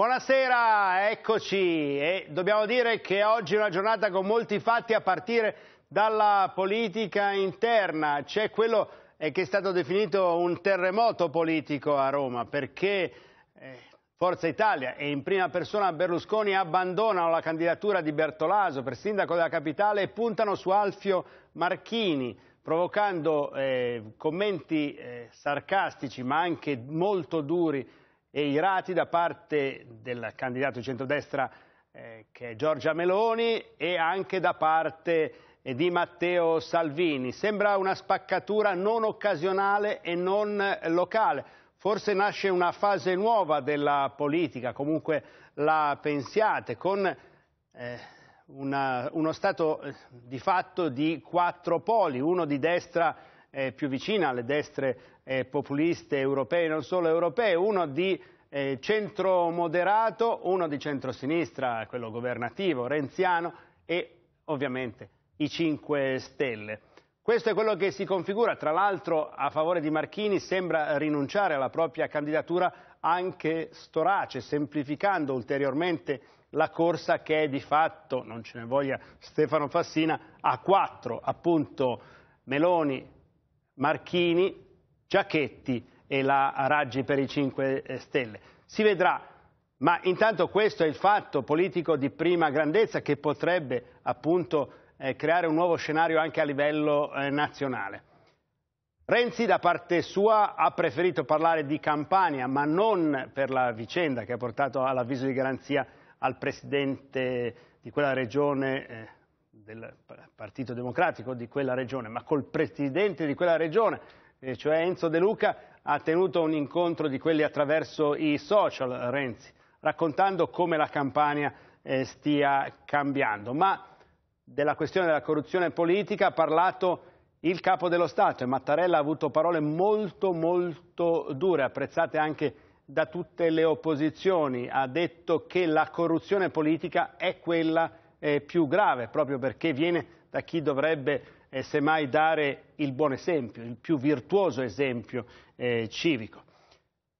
Buonasera, eccoci e dobbiamo dire che oggi è una giornata con molti fatti a partire dalla politica interna. C'è quello eh, che è stato definito un terremoto politico a Roma perché eh, Forza Italia e in prima persona Berlusconi abbandonano la candidatura di Bertolaso per sindaco della capitale e puntano su Alfio Marchini provocando eh, commenti eh, sarcastici ma anche molto duri e irati da parte del candidato di centrodestra eh, che è Giorgia Meloni e anche da parte eh, di Matteo Salvini. Sembra una spaccatura non occasionale e non locale. Forse nasce una fase nuova della politica, comunque la pensiate, con eh, una, uno stato eh, di fatto di quattro poli, uno di destra eh, più vicina alle destre eh, populiste europee, non solo europee, uno di eh, centro moderato, uno di centrosinistra, quello governativo, renziano e ovviamente i 5 Stelle. Questo è quello che si configura, tra l'altro a favore di Marchini sembra rinunciare alla propria candidatura anche Storace, semplificando ulteriormente la corsa che è di fatto, non ce ne voglia Stefano Fassina, a quattro, appunto Meloni, Marchini, Giachetti e la Raggi per i 5 Stelle. Si vedrà, ma intanto questo è il fatto politico di prima grandezza che potrebbe appunto eh, creare un nuovo scenario anche a livello eh, nazionale. Renzi da parte sua ha preferito parlare di Campania, ma non per la vicenda che ha portato all'avviso di garanzia al presidente di quella regione eh, del Partito Democratico di quella regione, ma col presidente di quella regione, eh, cioè Enzo De Luca, ha tenuto un incontro di quelli attraverso i social Renzi, raccontando come la campagna eh, stia cambiando. Ma della questione della corruzione politica ha parlato il capo dello Stato e Mattarella ha avuto parole molto molto dure, apprezzate anche da tutte le opposizioni. Ha detto che la corruzione politica è quella eh, più grave, proprio perché viene da chi dovrebbe eh, semmai dare il buon esempio, il più virtuoso esempio eh, civico.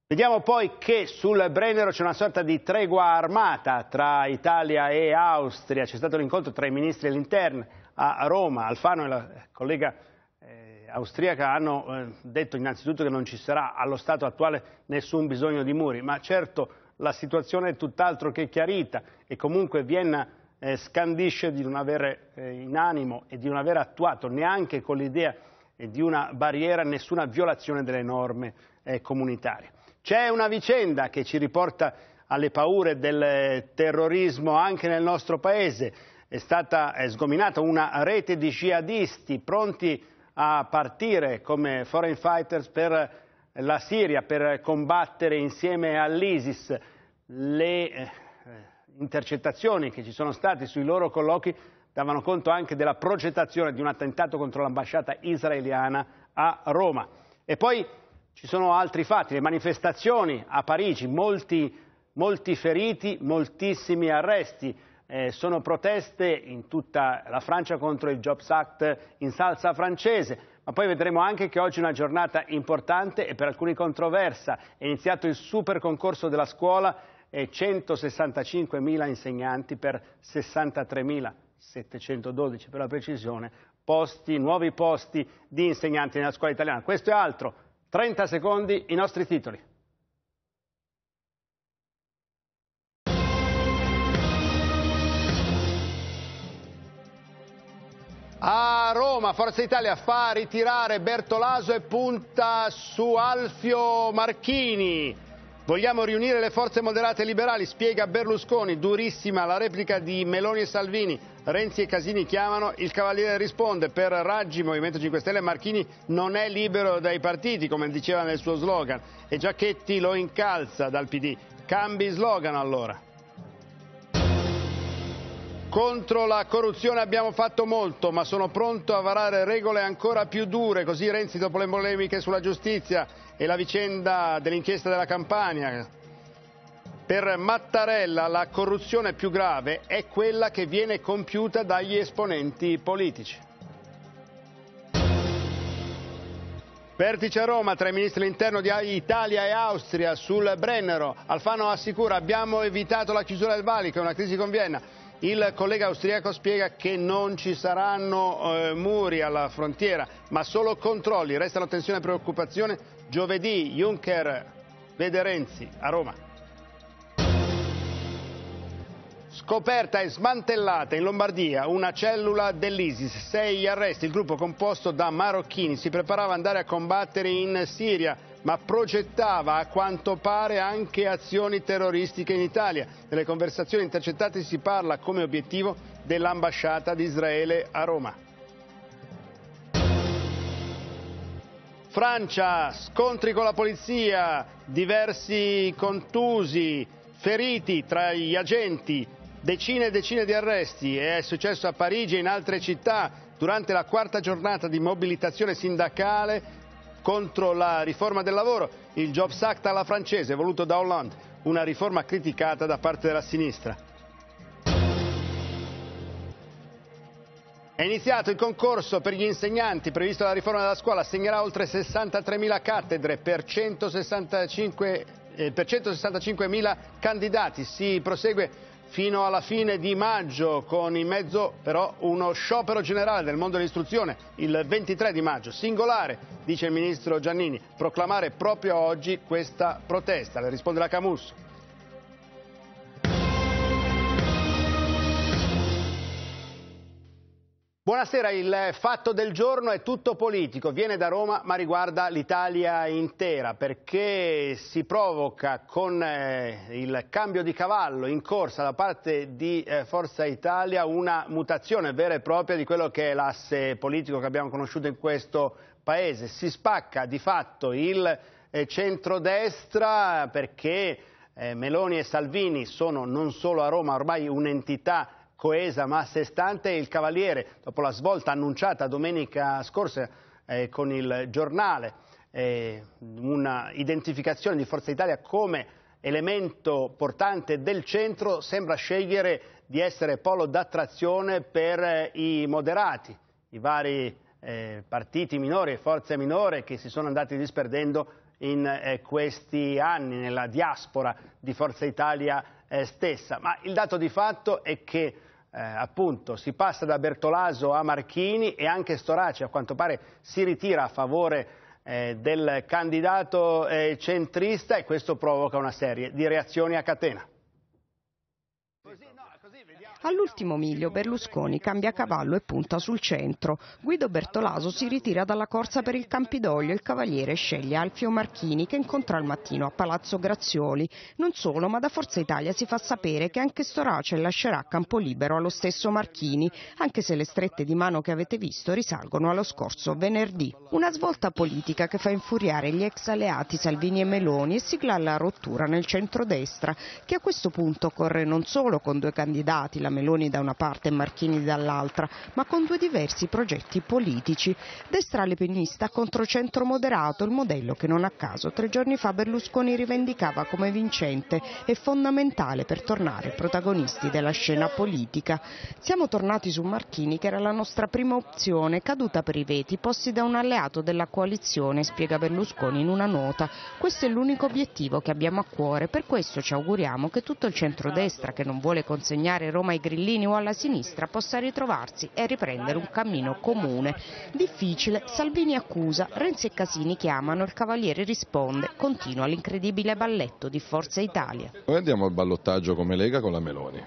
Vediamo poi che sul Brennero c'è una sorta di tregua armata tra Italia e Austria, c'è stato l'incontro tra i ministri dell'interno a Roma, Alfano e la collega eh, austriaca hanno eh, detto innanzitutto che non ci sarà allo stato attuale nessun bisogno di muri, ma certo la situazione è tutt'altro che chiarita e comunque Vienna eh, scandisce di non avere eh, in animo e di non aver attuato neanche con l'idea eh, di una barriera nessuna violazione delle norme eh, comunitarie. C'è una vicenda che ci riporta alle paure del eh, terrorismo anche nel nostro paese. È stata è sgominata una rete di jihadisti pronti a partire come foreign fighters per la Siria per combattere insieme all'ISIS. Le eh, intercettazioni che ci sono state sui loro colloqui davano conto anche della progettazione di un attentato contro l'ambasciata israeliana a Roma. E poi ci sono altri fatti, le manifestazioni a Parigi, molti, molti feriti, moltissimi arresti. Eh, sono proteste in tutta la Francia contro il Jobs Act in salsa francese, ma poi vedremo anche che oggi è una giornata importante e per alcuni controversa. È iniziato il super concorso della scuola e 165.000 insegnanti per 63.712 per la precisione posti, nuovi posti di insegnanti nella scuola italiana. Questo è altro. 30 secondi i nostri titoli. A Roma Forza Italia fa ritirare Bertolaso e punta su Alfio Marchini. Vogliamo riunire le forze moderate e liberali, spiega Berlusconi, durissima la replica di Meloni e Salvini. Renzi e Casini chiamano, il Cavaliere risponde, per Raggi, Movimento 5 Stelle, Marchini non è libero dai partiti, come diceva nel suo slogan, e Giacchetti lo incalza dal PD. Cambi slogan allora. Contro la corruzione abbiamo fatto molto, ma sono pronto a varare regole ancora più dure, così Renzi dopo le polemiche sulla giustizia e la vicenda dell'inchiesta della Campania. Per Mattarella la corruzione più grave è quella che viene compiuta dagli esponenti politici. Vertice a Roma tra i ministri dell'interno di Italia e Austria sul Brennero. Alfano assicura abbiamo evitato la chiusura del valico, è una crisi con Vienna. Il collega austriaco spiega che non ci saranno eh, muri alla frontiera, ma solo controlli. Restano tensione e preoccupazione Giovedì Juncker vede Renzi a Roma. Scoperta e smantellata in Lombardia una cellula dell'ISIS, sei arresti, il gruppo composto da marocchini si preparava ad andare a combattere in Siria ma progettava a quanto pare anche azioni terroristiche in Italia. Nelle conversazioni intercettate si parla come obiettivo dell'ambasciata di Israele a Roma. Francia, scontri con la polizia, diversi contusi, feriti tra gli agenti, decine e decine di arresti. È successo a Parigi e in altre città durante la quarta giornata di mobilitazione sindacale contro la riforma del lavoro, il Jobs Act alla francese voluto da Hollande, una riforma criticata da parte della sinistra. È iniziato il concorso per gli insegnanti previsto dalla riforma della scuola, assegnerà oltre 63.000 cattedre per 165.000 eh, 165 candidati. Si prosegue fino alla fine di maggio con in mezzo però uno sciopero generale del mondo dell'istruzione il 23 di maggio. Singolare, dice il ministro Giannini, proclamare proprio oggi questa protesta. Le risponde la Camus. Buonasera, il fatto del giorno è tutto politico, viene da Roma ma riguarda l'Italia intera perché si provoca con eh, il cambio di cavallo in corsa da parte di eh, Forza Italia una mutazione vera e propria di quello che è l'asse politico che abbiamo conosciuto in questo paese. Si spacca di fatto il eh, centrodestra perché eh, Meloni e Salvini sono non solo a Roma ormai un'entità coesa ma a sé stante, il Cavaliere, dopo la svolta annunciata domenica scorsa eh, con il giornale, eh, una identificazione di Forza Italia come elemento portante del centro, sembra scegliere di essere polo d'attrazione per eh, i moderati, i vari eh, partiti minori e forze minore che si sono andati disperdendo in eh, questi anni nella diaspora di Forza Italia eh, stessa. Ma il dato di fatto è che eh, appunto si passa da Bertolaso a Marchini e anche Storace a quanto pare si ritira a favore eh, del candidato eh, centrista e questo provoca una serie di reazioni a catena. All'ultimo miglio Berlusconi cambia cavallo e punta sul centro. Guido Bertolaso si ritira dalla corsa per il Campidoglio e il cavaliere sceglie Alfio Marchini che incontra al mattino a Palazzo Grazioli. Non solo, ma da Forza Italia si fa sapere che anche Storace lascerà campo libero allo stesso Marchini, anche se le strette di mano che avete visto risalgono allo scorso venerdì. Una svolta politica che fa infuriare gli ex alleati Salvini e Meloni e sigla la rottura nel centrodestra, che a questo punto corre non solo con due candidati, la la Meloni da una parte e Marchini dall'altra, ma con due diversi progetti politici. Destra lepenista contro centro moderato, il modello che non a caso tre giorni fa Berlusconi rivendicava come vincente e fondamentale per tornare protagonisti della scena politica. Siamo tornati su Marchini che era la nostra prima opzione, caduta per i veti, posti da un alleato della coalizione, spiega Berlusconi in una nota. Questo è l'unico obiettivo che abbiamo a cuore, per questo ci auguriamo che tutto il centrodestra che non vuole consegnare Roma ai grillini o alla sinistra possa ritrovarsi e riprendere un cammino comune. Difficile, Salvini accusa, Renzi e Casini chiamano, il Cavaliere risponde, continua l'incredibile balletto di Forza Italia. Noi andiamo al ballottaggio come Lega con la Meloni.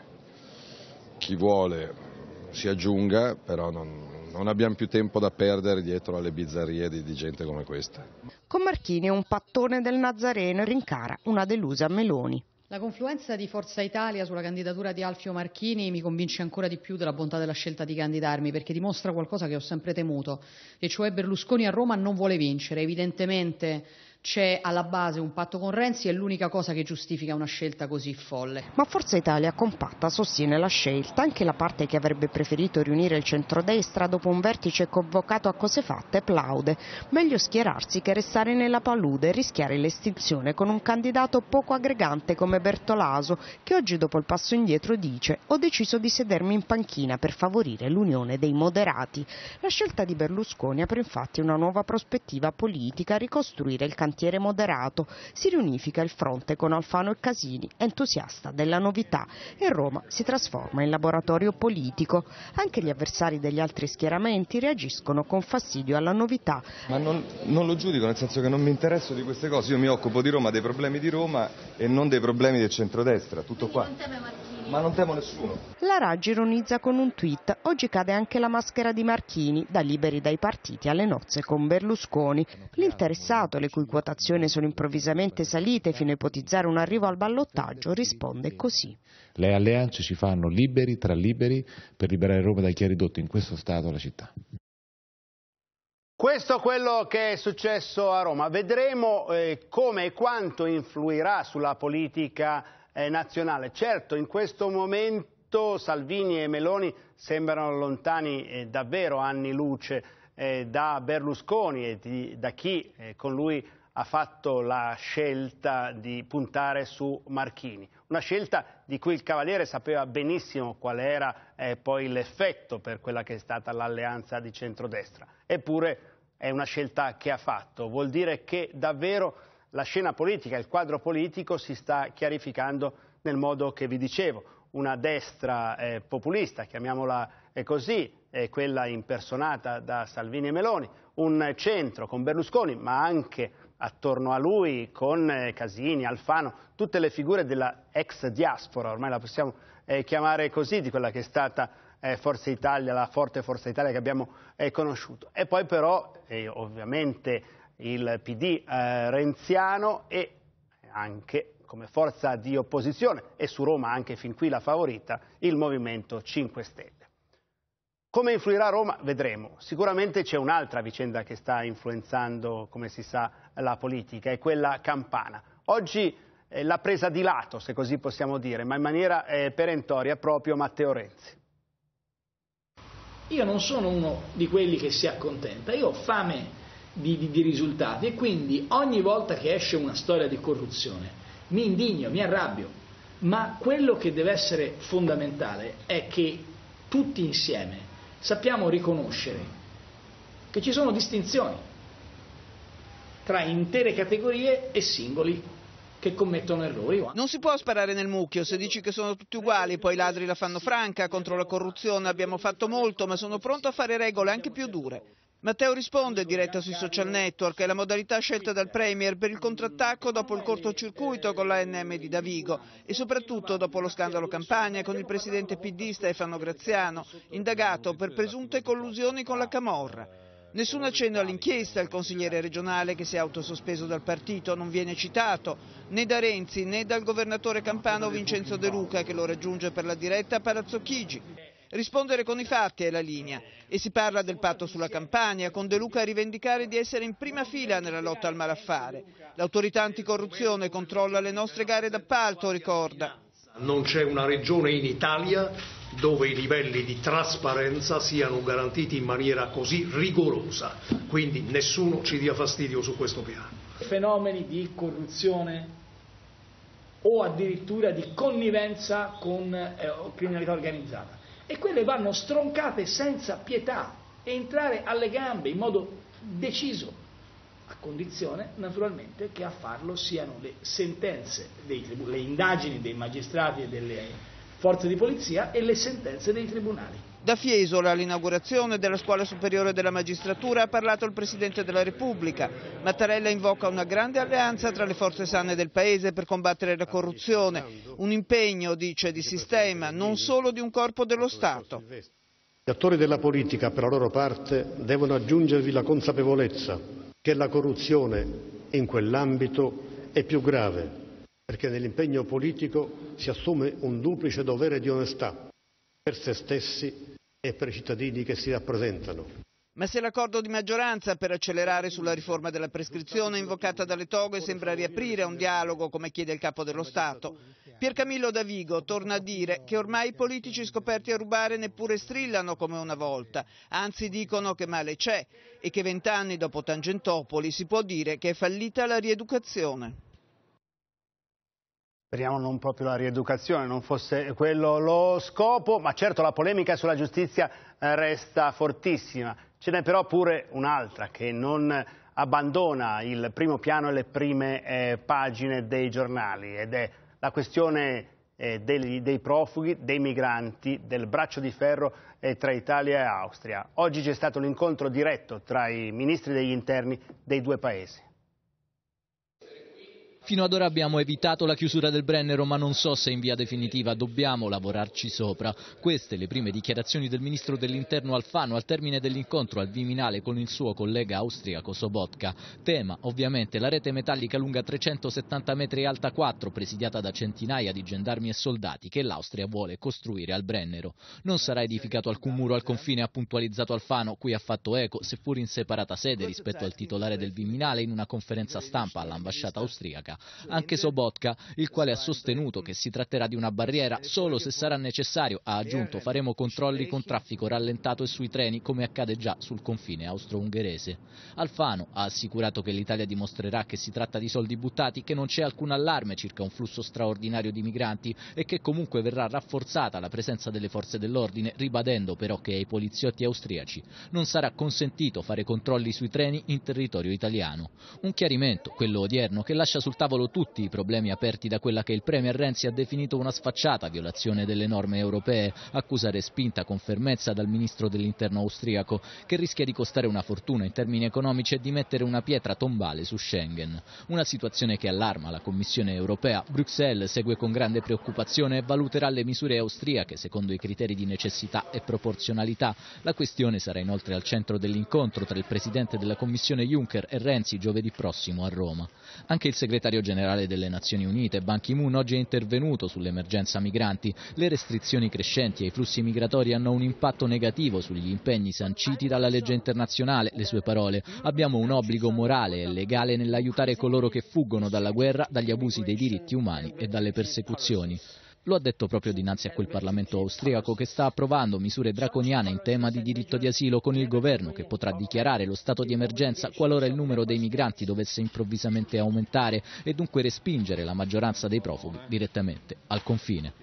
Chi vuole si aggiunga, però non, non, abbiamo più tempo da perdere dietro alle bizzarrie di, di gente come questa. Con Marchini un pattone del Nazareno rincara una delusa Meloni la confluenza di Forza Italia sulla candidatura di Alfio Marchini mi convince ancora di più della bontà della scelta di candidarmi perché dimostra qualcosa che ho sempre temuto, e cioè Berlusconi a Roma non vuole vincere. Evidentemente c'è alla base un patto con Renzi è l'unica cosa che giustifica una scelta così folle. Ma Forza Italia compatta sostiene la scelta, anche la parte che avrebbe preferito riunire il centrodestra dopo un vertice convocato a cose fatte plaude. Meglio schierarsi che restare nella palude e rischiare l'estinzione con un candidato poco aggregante come Bertolaso, che oggi dopo il passo indietro dice ho deciso di sedermi in panchina per favorire l'unione dei moderati. La scelta di Berlusconi apre infatti una nuova prospettiva politica a ricostruire il candidato cantiere moderato. Si riunifica il fronte con Alfano e Casini, entusiasta della novità, e Roma si trasforma in laboratorio politico. Anche gli avversari degli altri schieramenti reagiscono con fastidio alla novità. Ma non, non lo giudico, nel senso che non mi interesso di queste cose, io mi occupo di Roma, dei problemi di Roma e non dei problemi del centrodestra, tutto Quindi ma non temo nessuno. La Raggi ironizza con un tweet, oggi cade anche la maschera di Marchini, da liberi dai partiti alle nozze con Berlusconi. L'interessato, le cui quotazioni sono improvvisamente salite fino a ipotizzare un arrivo al ballottaggio, risponde così. Le alleanze ci fanno liberi tra liberi per liberare Roma da chi ha ridotto in questo stato la città. Questo è quello che è successo a Roma. Vedremo eh, come e quanto influirà sulla politica eh, nazionale. Certo, in questo momento Salvini e Meloni sembrano lontani eh, davvero anni luce eh, da Berlusconi e di, da chi eh, con lui ha fatto la scelta di puntare su Marchini. Una scelta di cui il Cavaliere sapeva benissimo qual era eh, poi l'effetto per quella che è stata l'alleanza di centrodestra. Eppure è una scelta che ha fatto. Vuol dire che davvero la scena politica, il quadro politico si sta chiarificando nel modo che vi dicevo. Una destra eh, populista, chiamiamola eh, così, quella impersonata da Salvini e Meloni, un centro con Berlusconi, ma anche attorno a lui con eh, Casini, Alfano, tutte le figure della ex diaspora, ormai la possiamo eh, chiamare così, di quella che è stata Forza Italia, la forte Forza Italia che abbiamo conosciuto. E poi però, ovviamente il PD eh, renziano e anche come forza di opposizione e su Roma anche fin qui la favorita, il Movimento 5 Stelle. Come influirà Roma? Vedremo. Sicuramente c'è un'altra vicenda che sta influenzando, come si sa, la politica, è quella campana. Oggi eh, l'ha presa di lato, se così possiamo dire, ma in maniera eh, perentoria proprio Matteo Renzi. Io non sono uno di quelli che si accontenta, io ho fame di, di, di risultati e quindi ogni volta che esce una storia di corruzione mi indigno, mi arrabbio, ma quello che deve essere fondamentale è che tutti insieme sappiamo riconoscere che ci sono distinzioni tra intere categorie e singoli che commettono errori. Non si può sparare nel mucchio, se dici che sono tutti uguali, poi i ladri la fanno franca, contro la corruzione abbiamo fatto molto, ma sono pronto a fare regole anche più dure. Matteo risponde, diretta sui social network, è la modalità scelta dal Premier per il contrattacco dopo il cortocircuito con la NM di Davigo e soprattutto dopo lo scandalo Campania con il presidente PD Stefano Graziano, indagato per presunte collusioni con la Camorra. Nessun accenno all'inchiesta, il consigliere regionale che si è autosospeso dal partito non viene citato, né da Renzi né dal governatore campano Vincenzo De Luca che lo raggiunge per la diretta a Palazzo Chigi. Rispondere con i fatti è la linea e si parla del patto sulla campagna con De Luca a rivendicare di essere in prima fila nella lotta al malaffare. L'autorità anticorruzione controlla le nostre gare d'appalto, ricorda. Non c'è una regione in Italia dove i livelli di trasparenza siano garantiti in maniera così rigorosa, quindi nessuno ci dia fastidio su questo piano. Fenomeni di corruzione o addirittura di connivenza con eh, criminalità organizzata e quelle vanno stroncate senza pietà e entrare alle gambe in modo deciso, a condizione naturalmente che a farlo siano le sentenze, dei, le indagini dei magistrati e delle forze di polizia e le sentenze dei tribunali. Da Fiesole all'inaugurazione della Scuola Superiore della Magistratura ha parlato il Presidente della Repubblica. Mattarella invoca una grande alleanza tra le forze sane del Paese per combattere la corruzione, un impegno, dice, di sistema, non solo di un corpo dello Stato. Gli attori della politica, per la loro parte, devono aggiungervi la consapevolezza che la corruzione in quell'ambito è più grave, perché nell'impegno politico si assume un duplice dovere di onestà per se stessi e per i cittadini che si rappresentano. Ma se l'accordo di maggioranza per accelerare sulla riforma della prescrizione invocata dalle toghe sembra riaprire un dialogo, come chiede il capo dello Stato, Piercamillo Davigo torna a dire che ormai i politici scoperti a rubare neppure strillano come una volta, anzi dicono che male c'è e che vent'anni dopo Tangentopoli si può dire che è fallita la rieducazione. Speriamo non proprio la rieducazione, non fosse quello lo scopo, ma certo la polemica sulla giustizia eh, resta fortissima. Ce n'è però pure un'altra che non abbandona il primo piano e le prime eh, pagine dei giornali ed è la questione eh, dei, dei, profughi, dei migranti, del braccio di ferro eh, tra Italia e Austria. Oggi c'è stato un incontro diretto tra i ministri degli interni dei due paesi. Fino ad ora abbiamo evitato la chiusura del Brennero, ma non so se in via definitiva dobbiamo lavorarci sopra. Queste le prime dichiarazioni del ministro dell'Interno Alfano al termine dell'incontro al Viminale con il suo collega austriaco Sobotka. Tema ovviamente la rete metallica lunga 370 metri e alta 4, presidiata da centinaia di gendarmi e soldati che l'Austria vuole costruire al Brennero. Non sarà edificato alcun muro al confine, ha puntualizzato Alfano, cui ha fatto eco, seppur in separata sede rispetto al titolare del Viminale in una conferenza stampa all'ambasciata austriaca europea. Anche Sobotka, il quale ha sostenuto che si tratterà di una barriera solo se sarà necessario, ha aggiunto faremo controlli con traffico rallentato e sui treni come accade già sul confine austro-ungherese. Alfano ha assicurato che l'Italia dimostrerà che si tratta di soldi buttati, che non c'è alcun allarme circa un flusso straordinario di migranti e che comunque verrà rafforzata la presenza delle forze dell'ordine, ribadendo però che ai poliziotti austriaci non sarà consentito fare controlli sui treni in territorio italiano. Un chiarimento, quello odierno, che lascia sul tavolo tutti i problemi aperti da quella che il Premier Renzi ha definito una sfacciata violazione delle norme europee, accusa respinta con fermezza dal ministro dell'interno austriaco, che rischia di costare una fortuna in termini economici e di mettere una pietra tombale su Schengen. Una situazione che allarma la Commissione europea. Bruxelles segue con grande preoccupazione e valuterà le misure austriache secondo i criteri di necessità e proporzionalità. La questione sarà inoltre al centro dell'incontro tra il Presidente della Commissione Juncker e Renzi giovedì prossimo a Roma. Anche il segretario segretario generale delle Nazioni Unite, Ban Ki-moon, oggi è intervenuto sull'emergenza migranti. Le restrizioni crescenti ai flussi migratori hanno un impatto negativo sugli impegni sanciti dalla legge internazionale. Le sue parole, abbiamo un obbligo morale e legale nell'aiutare coloro che fuggono dalla guerra, dagli abusi dei diritti umani e dalle persecuzioni. Lo ha detto proprio dinanzi a quel Parlamento austriaco che sta approvando misure draconiane in tema di diritto di asilo con il governo che potrà dichiarare lo stato di emergenza qualora il numero dei migranti dovesse improvvisamente aumentare e dunque respingere la maggioranza dei profughi direttamente al confine.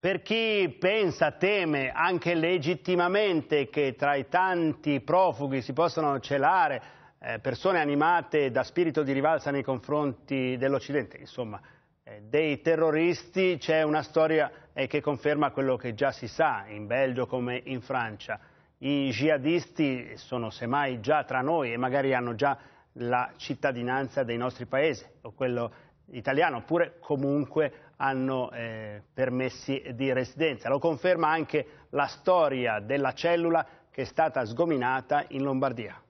Per chi pensa, teme anche legittimamente che tra i tanti profughi si possano celare eh, persone animate da spirito di rivalsa nei confronti dell'Occidente, insomma eh, dei terroristi c'è una storia eh, che conferma quello che già si sa in Belgio come in Francia. I jihadisti sono semmai già tra noi e magari hanno già la cittadinanza dei nostri paesi o quello italiano, oppure comunque hanno eh, permessi di residenza. Lo conferma anche la storia della cellula che è stata sgominata in Lombardia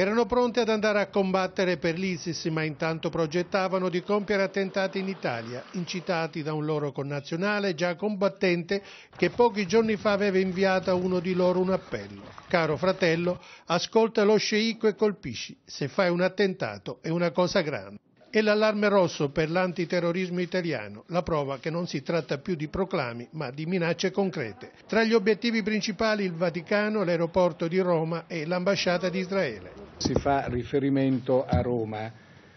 erano pronte ad andare a combattere per l'ISIS, ma intanto progettavano di compiere attentati in Italia, incitati da un loro connazionale già combattente che pochi giorni fa aveva inviato a uno di loro un appello. Caro fratello, ascolta lo sceicco e colpisci. Se fai un attentato è una cosa grande e l'allarme rosso per l'antiterrorismo italiano, la prova che non si tratta più di proclami ma di minacce concrete. Tra gli obiettivi principali il Vaticano, l'aeroporto di Roma e l'ambasciata di Israele. Si fa riferimento a Roma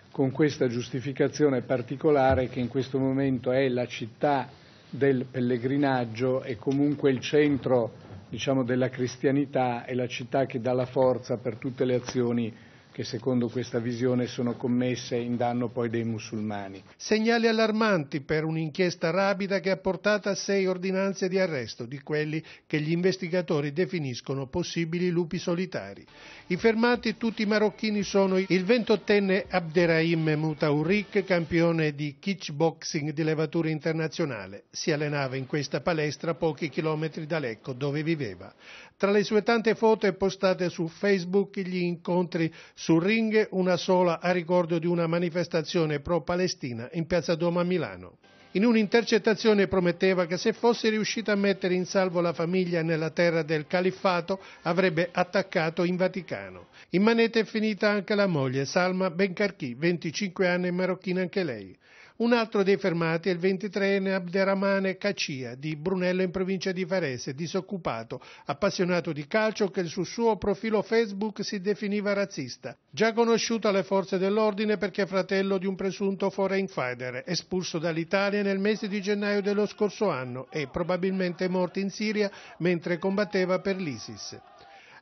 con questa giustificazione particolare che in questo momento è la città del pellegrinaggio e comunque il centro diciamo, della cristianità e la città che dà la forza per tutte le azioni che secondo questa visione sono commesse in danno poi dei musulmani. Segnali allarmanti per un'inchiesta rapida che ha portato a sei ordinanze di arresto di quelli che gli investigatori definiscono possibili lupi solitari. I fermati tutti marocchini sono il 28enne Abderrahim Mutaurik, campione di kickboxing di levatura internazionale. Si allenava in questa palestra pochi chilometri da Lecco dove viveva. Tra le sue tante foto postate su Facebook gli incontri sul ring una sola a ricordo di una manifestazione pro-Palestina in Piazza Doma a Milano. In un'intercettazione prometteva che se fosse riuscita a mettere in salvo la famiglia nella terra del califfato avrebbe attaccato in Vaticano. In manette è finita anche la moglie Salma Benkarchi, 25 anni e marocchina anche lei. Un altro dei fermati è il 23enne Abderrahmane Cacia di Brunello in provincia di Varese, disoccupato, appassionato di calcio che sul suo profilo Facebook si definiva razzista. Già conosciuto alle forze dell'ordine perché è fratello di un presunto foreign fighter espulso dall'Italia nel mese di gennaio dello scorso anno e probabilmente morto in Siria mentre combatteva per l'ISIS.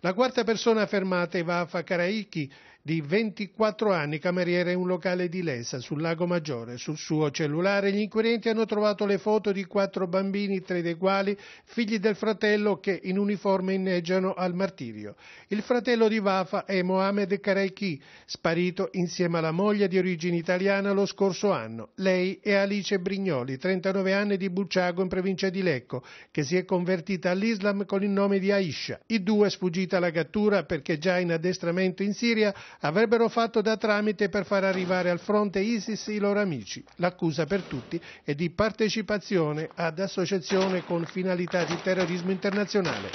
La quarta persona fermata è Vafa Karaiki, di 24 anni, cameriere in un locale di Lesa, sul Lago Maggiore. Sul suo cellulare gli inquirenti hanno trovato le foto di quattro bambini, tre dei quali figli del fratello che in uniforme inneggiano al martirio. Il fratello di Vafa è Mohamed Karaiki, sparito insieme alla moglie di origine italiana lo scorso anno. Lei è Alice Brignoli, 39 anni di Bucciago in provincia di Lecco, che si è convertita all'Islam con il nome di Aisha. I due, sfuggiti alla cattura perché già in addestramento in Siria, Avrebbero fatto da tramite per far arrivare al fronte ISIS i loro amici. L'accusa per tutti è di partecipazione ad associazione con finalità di terrorismo internazionale.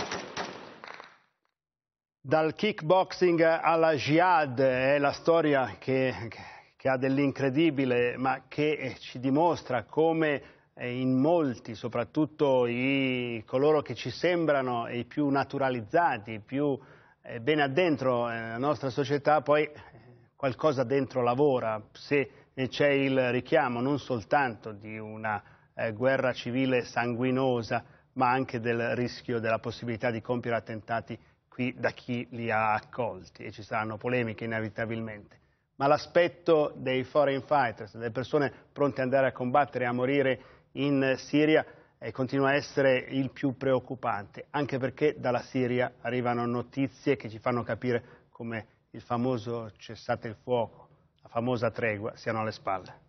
Dal kickboxing alla jihad è la storia che, che ha dell'incredibile, ma che ci dimostra come eh, in molti, soprattutto i, coloro che ci sembrano i più naturalizzati, i più eh, ben addentro eh, la nostra società poi eh, qualcosa dentro lavora, se c'è il richiamo non soltanto di una guerra civile sanguinosa, ma anche del rischio della possibilità di compiere attentati qui da chi li ha accolti e ci saranno polemiche inevitabilmente. Ma l'aspetto dei foreign fighters, delle persone pronte ad andare a combattere e a morire in Siria, eh, continua a essere il più preoccupante, anche perché dalla Siria arrivano notizie che ci fanno capire come il famoso cessate il fuoco, la famosa tregua, siano alle spalle.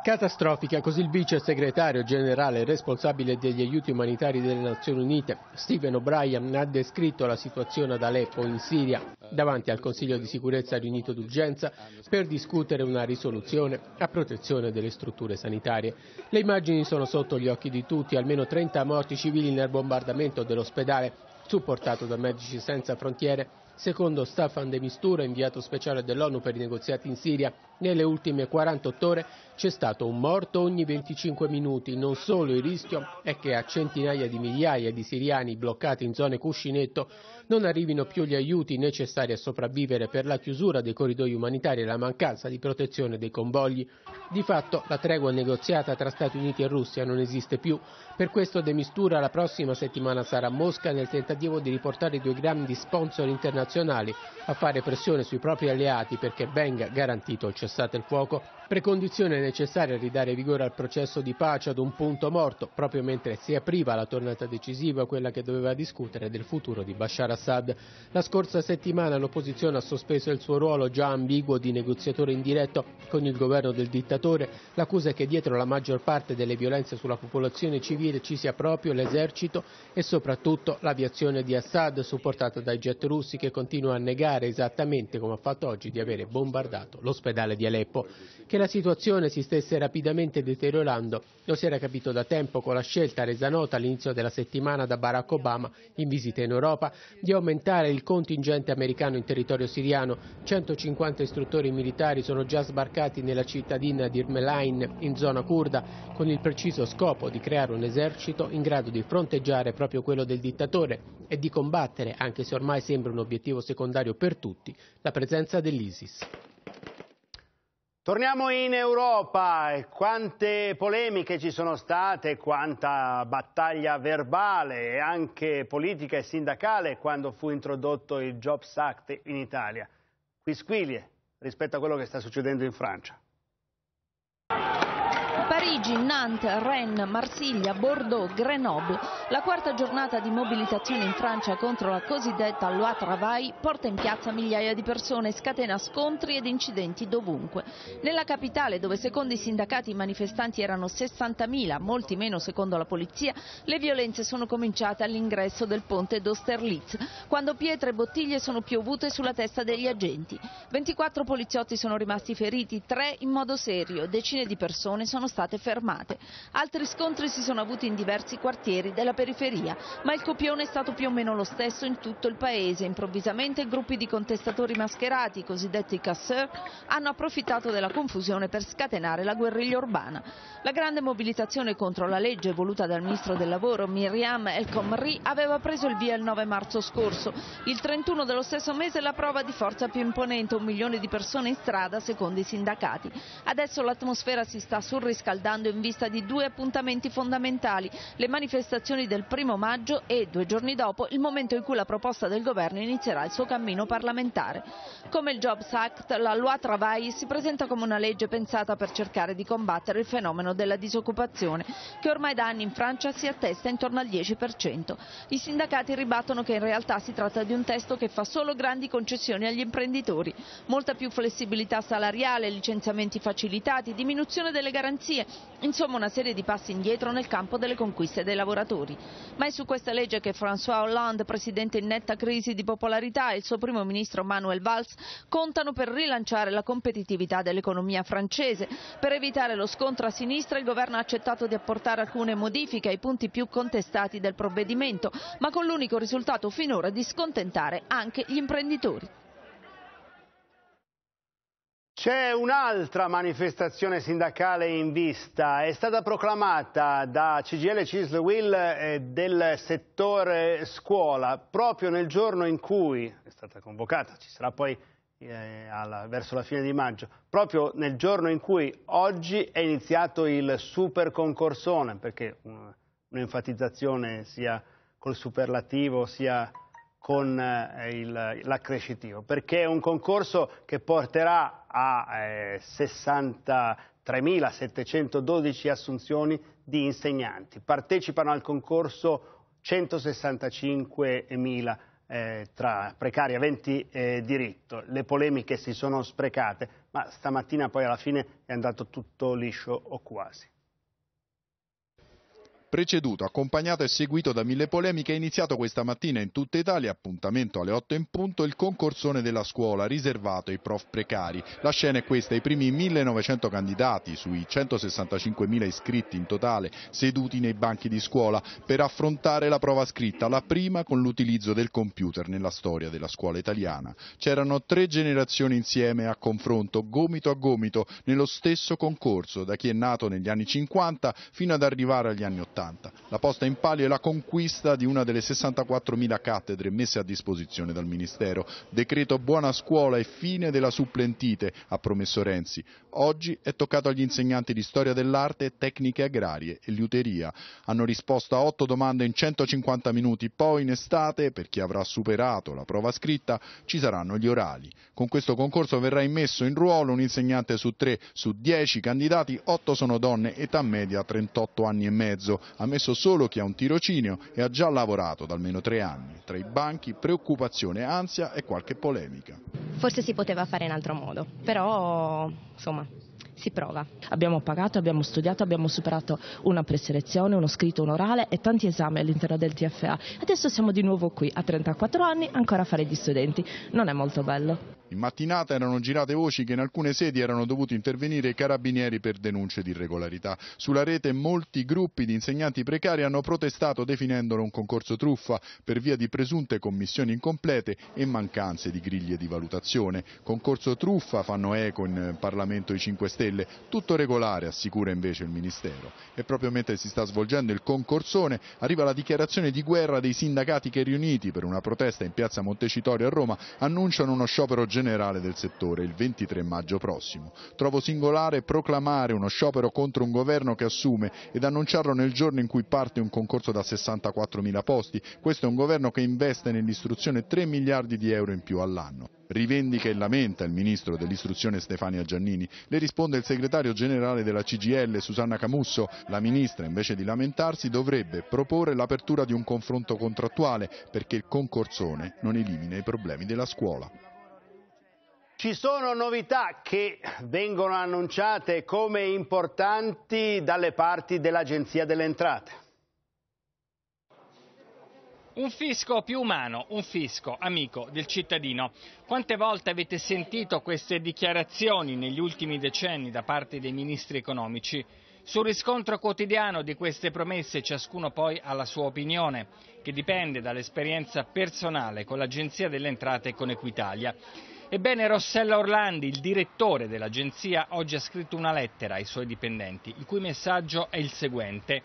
Catastrofica, così il vice segretario generale responsabile degli aiuti umanitari delle Nazioni Unite, Stephen O'Brien, ha descritto la situazione ad Aleppo in Siria davanti al Consiglio di sicurezza riunito d'urgenza per discutere una risoluzione a protezione delle strutture sanitarie. Le immagini sono sotto gli occhi di tutti, almeno 30 morti civili nel bombardamento dell'ospedale supportato da Medici Senza Frontiere Secondo Staffan De Mistura, inviato speciale dell'ONU per i negoziati in Siria, nelle ultime 48 ore c'è stato un morto ogni 25 minuti. Non solo il rischio è che a centinaia di migliaia di siriani bloccati in zone cuscinetto non arrivino più gli aiuti necessari a sopravvivere per la chiusura dei corridoi umanitari e la mancanza di protezione dei convogli. Di fatto la tregua negoziata tra Stati Uniti e Russia non esiste più. Per questo De Mistura la prossima settimana sarà a Mosca nel tentativo di riportare i due grandi sponsor internazionali internazionali a fare pressione sui propri alleati perché venga garantito il cessate il fuoco Precondizione necessaria a ridare vigore al processo di pace ad un punto morto, proprio mentre si apriva la tornata decisiva, quella che doveva discutere del futuro di Bashar Assad. La scorsa settimana l'opposizione ha sospeso il suo ruolo già ambiguo di negoziatore indiretto con il governo del dittatore. L'accusa è che dietro la maggior parte delle violenze sulla popolazione civile ci sia proprio l'esercito e soprattutto l'aviazione di Assad, supportata dai jet russi, che continua a negare esattamente come ha fatto oggi di avere bombardato l'ospedale di Aleppo. Che la situazione si stesse rapidamente deteriorando lo si era capito da tempo con la scelta resa nota all'inizio della settimana da Barack Obama in visita in Europa di aumentare il contingente americano in territorio siriano. 150 istruttori militari sono già sbarcati nella cittadina di Irmelain in zona kurda con il preciso scopo di creare un esercito in grado di fronteggiare proprio quello del dittatore e di combattere, anche se ormai sembra un obiettivo secondario per tutti, la presenza dell'ISIS. Torniamo in Europa, quante polemiche ci sono state, quanta battaglia verbale e anche politica e sindacale quando fu introdotto il Jobs Act in Italia. Quisquilie rispetto a quello che sta succedendo in Francia. Parigi, Nantes, Rennes, Marsiglia, Bordeaux, Grenoble. La quarta giornata di mobilitazione in Francia contro la cosiddetta loi travail porta in piazza migliaia di persone, scatena scontri ed incidenti dovunque. Nella capitale, dove secondo i sindacati i manifestanti erano 60.000, molti meno secondo la polizia, le violenze sono cominciate all'ingresso del ponte d'Osterlitz, quando pietre e bottiglie sono piovute sulla testa degli agenti. 24 poliziotti sono rimasti feriti, 3 in modo serio, decine di persone sono state state fermate. Altri scontri si sono avuti in diversi quartieri della periferia, ma il copione è stato più o meno lo stesso in tutto il paese. Improvvisamente gruppi di contestatori mascherati, i cosiddetti casseurs, hanno approfittato della confusione per scatenare la guerriglia urbana. La grande mobilitazione contro la legge voluta dal ministro del lavoro Miriam El Khomri aveva preso il via il 9 marzo scorso. Il 31 dello stesso mese la prova di forza più imponente, un milione di persone in strada secondo i sindacati. Adesso l'atmosfera si sta surriscaldando dando in vista di due appuntamenti fondamentali, le manifestazioni del primo maggio e, due giorni dopo, il momento in cui la proposta del governo inizierà il suo cammino parlamentare. Come il Jobs Act, la Loi Travail si presenta come una legge pensata per cercare di combattere il fenomeno della disoccupazione, che ormai da anni in Francia si attesta intorno al 10%. I sindacati ribattono che in realtà si tratta di un testo che fa solo grandi concessioni agli imprenditori, molta più flessibilità salariale, licenziamenti facilitati, diminuzione delle garanzie, Insomma una serie di passi indietro nel campo delle conquiste dei lavoratori. Ma è su questa legge che François Hollande, presidente in netta crisi di popolarità, e il suo primo ministro Manuel Valls contano per rilanciare la competitività dell'economia francese. Per evitare lo scontro a sinistra il governo ha accettato di apportare alcune modifiche ai punti più contestati del provvedimento, ma con l'unico risultato finora di scontentare anche gli imprenditori. C'è un'altra manifestazione sindacale in vista, è stata proclamata da CGL Cisl Will eh, del settore scuola proprio nel giorno in cui è stata convocata, ci sarà poi eh, alla, verso la fine di maggio, proprio nel giorno in cui oggi è iniziato il super concorsone, perché un'enfatizzazione sia col superlativo sia con eh, l'accrescitivo, perché è un concorso che porterà a 63.712 eh, assunzioni di insegnanti. Partecipano al concorso 165.000 eh, tra precari aventi eh, diritto. Le polemiche si sono sprecate, ma stamattina poi alla fine è andato tutto liscio o quasi preceduto, accompagnato e seguito da mille polemiche, è iniziato questa mattina in tutta Italia, appuntamento alle 8 in punto, il concorsone della scuola riservato ai prof precari. La scena è questa, i primi 1900 candidati sui 165.000 iscritti in totale seduti nei banchi di scuola per affrontare la prova scritta, la prima con l'utilizzo del computer nella storia della scuola italiana. C'erano tre generazioni insieme a confronto, gomito a gomito, nello stesso concorso, da chi è nato negli anni 50 fino ad arrivare agli anni 80. 80. La posta in palio è la conquista di una delle 64.000 cattedre messe a disposizione dal Ministero. Decreto buona scuola e fine della supplentite, ha promesso Renzi. Oggi è toccato agli insegnanti di storia dell'arte, tecniche agrarie e liuteria. Hanno risposto a otto domande in 150 minuti, poi in estate, per chi avrà superato la prova scritta, ci saranno gli orali. Con questo concorso verrà immesso in ruolo un insegnante su tre. su dieci candidati, otto sono donne, età media 38 anni e mezzo ha messo solo chi ha un tirocinio e ha già lavorato da almeno tre anni. Tra i banchi preoccupazione, ansia e qualche polemica. Forse si poteva fare in altro modo, però insomma si prova. Abbiamo pagato, abbiamo studiato, abbiamo superato una preselezione, uno scritto, un orale e tanti esami all'interno del TFA. Adesso siamo di nuovo qui, a 34 anni, ancora a fare gli studenti. Non è molto bello. In mattinata erano girate voci che in alcune sedi erano dovuti intervenire i carabinieri per denunce di irregolarità. Sulla rete molti gruppi di insegnanti precari hanno protestato definendolo un concorso truffa per via di presunte commissioni incomplete e mancanze di griglie di valutazione. Concorso truffa fanno eco in Parlamento i 5 Stelle Stelle, tutto regolare assicura invece il Ministero e proprio mentre si sta svolgendo il concorsone arriva la dichiarazione di guerra dei sindacati che riuniti per una protesta in piazza Montecitorio a Roma annunciano uno sciopero generale del settore il 23 maggio prossimo. Trovo singolare proclamare uno sciopero contro un governo che assume ed annunciarlo nel giorno in cui parte un concorso da 64.000 posti. Questo è un governo che investe nell'istruzione 3 miliardi di euro in più all'anno rivendica e lamenta il ministro dell'istruzione Stefania Giannini. Le risponde il segretario generale della CGL Susanna Camusso. La ministra invece di lamentarsi dovrebbe proporre l'apertura di un confronto contrattuale perché il concorsone non elimina i problemi della scuola. Ci sono novità che vengono annunciate come importanti dalle parti dell'Agenzia delle Entrate. Un fisco più umano, un fisco amico del cittadino. Quante volte avete sentito queste dichiarazioni negli ultimi decenni da parte dei ministri economici? Sul riscontro quotidiano di queste promesse ciascuno poi ha la sua opinione, che dipende dall'esperienza personale con l'Agenzia delle Entrate e con Equitalia. Ebbene, Rossella Orlandi, il direttore dell'agenzia, oggi ha scritto una lettera ai suoi dipendenti, il cui messaggio è il seguente.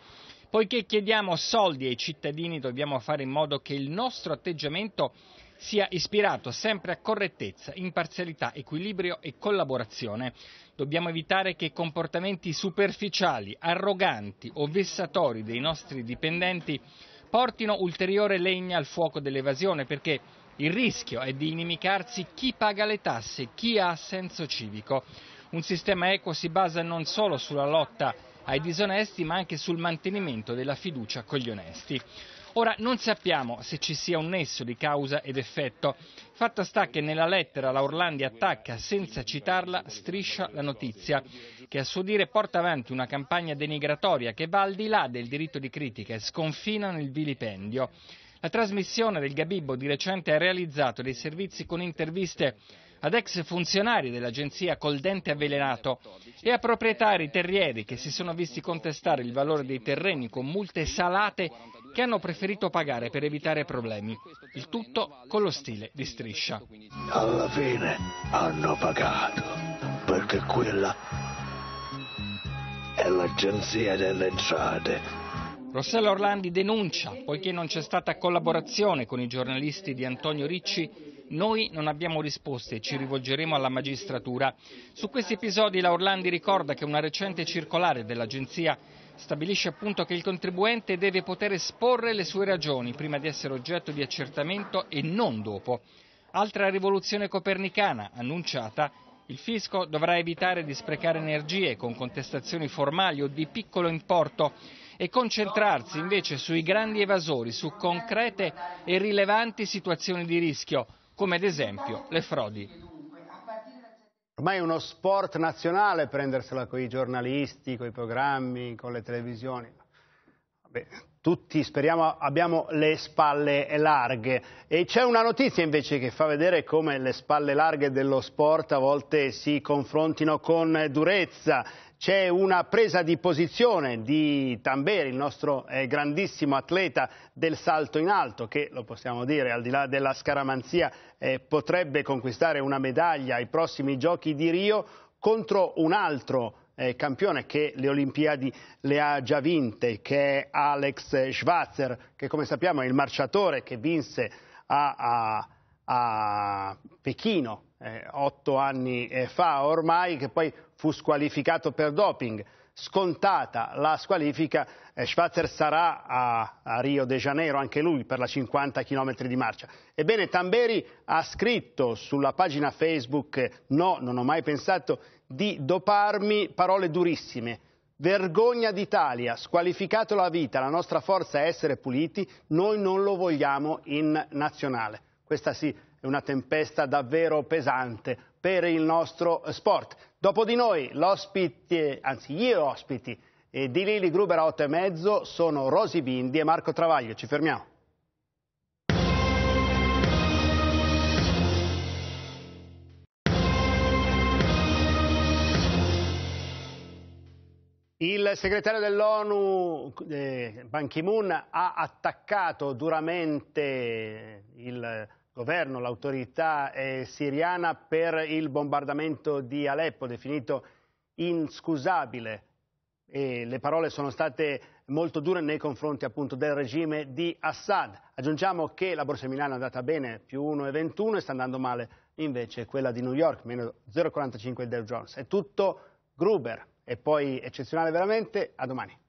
Poiché chiediamo soldi ai cittadini dobbiamo fare in modo che il nostro atteggiamento sia ispirato sempre a correttezza, imparzialità, equilibrio e collaborazione. Dobbiamo evitare che comportamenti superficiali, arroganti o vessatori dei nostri dipendenti portino ulteriore legna al fuoco dell'evasione perché il rischio è di inimicarsi chi paga le tasse, chi ha senso civico. Un sistema equo si basa non solo sulla lotta ai disonesti ma anche sul mantenimento della fiducia con gli onesti. Ora non sappiamo se ci sia un nesso di causa ed effetto. Fatta sta che nella lettera la Orlandi attacca senza citarla Striscia la notizia, che a suo dire porta avanti una campagna denigratoria che va al di là del diritto di critica e sconfina nel vilipendio. La trasmissione del Gabibbo di recente ha realizzato dei servizi con interviste ad ex funzionari dell'agenzia col dente avvelenato e a proprietari terrieri che si sono visti contestare il valore dei terreni con multe salate che hanno preferito pagare per evitare problemi. Il tutto con lo stile di striscia. Alla fine hanno pagato perché quella è l'agenzia delle entrate Rossella Orlandi denuncia, poiché non c'è stata collaborazione con i giornalisti di Antonio Ricci, noi non abbiamo risposte, e ci rivolgeremo alla magistratura. Su questi episodi la Orlandi ricorda che una recente circolare dell'agenzia stabilisce appunto che il contribuente deve poter esporre le sue ragioni prima di essere oggetto di accertamento e non dopo. Altra rivoluzione copernicana annunciata il fisco dovrà evitare di sprecare energie con contestazioni formali o di piccolo importo e concentrarsi invece sui grandi evasori, su concrete e rilevanti situazioni di rischio, come ad esempio le frodi. Ormai è uno sport nazionale prendersela con i giornalisti, con i programmi, con le televisioni. Vabbè, tutti speriamo abbiamo le spalle larghe. E c'è una notizia invece che fa vedere come le spalle larghe dello sport a volte si confrontino con durezza c'è una presa di posizione di Tamberi, il nostro eh, grandissimo atleta del salto in alto, che lo possiamo dire, al di là della scaramanzia, eh, potrebbe conquistare una medaglia ai prossimi giochi di Rio contro un altro eh, campione che le Olimpiadi le ha già vinte, che è Alex Schwarzer, che come sappiamo è il marciatore che vinse a, a, a Pechino eh, otto anni eh, fa ormai, che poi fu squalificato per doping. Scontata la squalifica, eh, Schwarzer sarà a, a, Rio de Janeiro anche lui per la 50 km di marcia. Ebbene, Tamberi ha scritto sulla pagina Facebook No, non ho mai pensato di doparmi parole durissime. Vergogna d'Italia, squalificato la vita, la nostra forza è essere puliti, noi non lo vogliamo in nazionale. Questa sì è una tempesta davvero pesante per il nostro sport. Dopo di noi l'ospite, anzi gli ospiti eh, di Lili Gruber a 8 e mezzo sono Rosi Bindi e Marco Travaglio. Ci fermiamo. Il segretario dell'ONU eh, Ban Ki-moon ha attaccato duramente il governo, l'autorità eh, siriana per il bombardamento di Aleppo, definito inscusabile. E le parole sono state molto dure nei confronti appunto del regime di Assad. Aggiungiamo che la borsa di Milano è andata bene, più 1,21 e sta andando male invece quella di New York, meno 0,45 del Dow Jones. È tutto Gruber, e poi eccezionale veramente, a domani.